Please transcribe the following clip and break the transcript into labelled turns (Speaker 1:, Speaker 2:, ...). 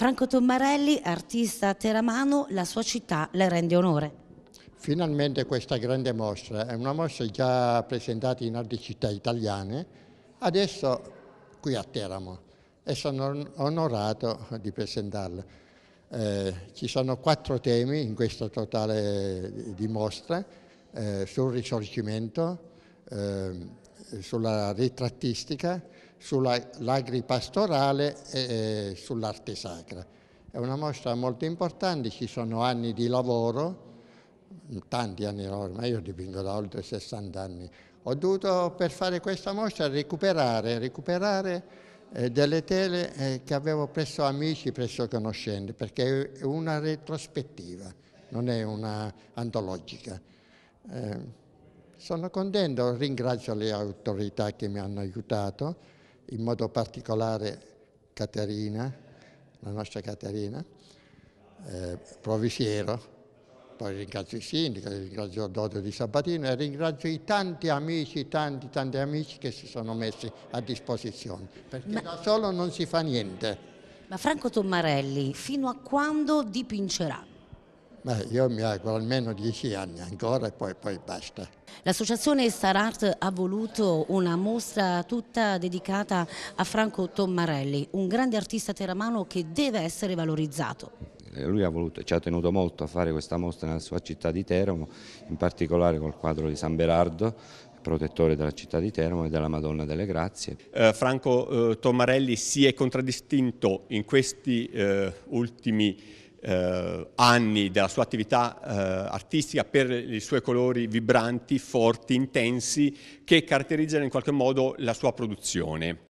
Speaker 1: Franco Tommarelli, artista a Teramano, la sua città le rende onore.
Speaker 2: Finalmente questa grande mostra è una mostra già presentata in altre città italiane, adesso qui a Teramo e sono onorato di presentarla. Eh, ci sono quattro temi in questo totale di mostra, eh, sul risorgimento, eh, sulla ritrattistica, sull'agripastorale e sull'arte sacra. È una mostra molto importante, ci sono anni di lavoro, tanti anni ormai, io dipingo da oltre 60 anni. Ho dovuto per fare questa mostra recuperare, recuperare eh, delle tele eh, che avevo presso amici, presso conoscenti, perché è una retrospettiva, non è una antologica. Eh, sono contento, ringrazio le autorità che mi hanno aiutato, in modo particolare Caterina, la nostra Caterina, eh, Provisiero, poi ringrazio il sindaco, ringrazio Dodo di Sabatino e ringrazio i tanti amici, tanti, tanti amici che si sono messi a disposizione, perché Ma... da solo non si fa niente.
Speaker 1: Ma Franco Tommarelli, fino a quando dipincerà?
Speaker 2: Ma io mi auguro almeno dieci anni ancora e poi, poi basta.
Speaker 1: L'associazione Star Art ha voluto una mostra tutta dedicata a Franco Tommarelli, un grande artista teramano che deve essere valorizzato
Speaker 3: eh, lui ha voluto, ci ha tenuto molto a fare questa mostra nella sua città di Teramo, in particolare col quadro di San Berardo, protettore della città di Teramo e della Madonna delle Grazie.
Speaker 4: Eh, Franco eh, Tommarelli si è contraddistinto in questi eh, ultimi eh, anni della sua attività eh, artistica per i suoi colori vibranti, forti, intensi, che caratterizzano in qualche modo la sua produzione.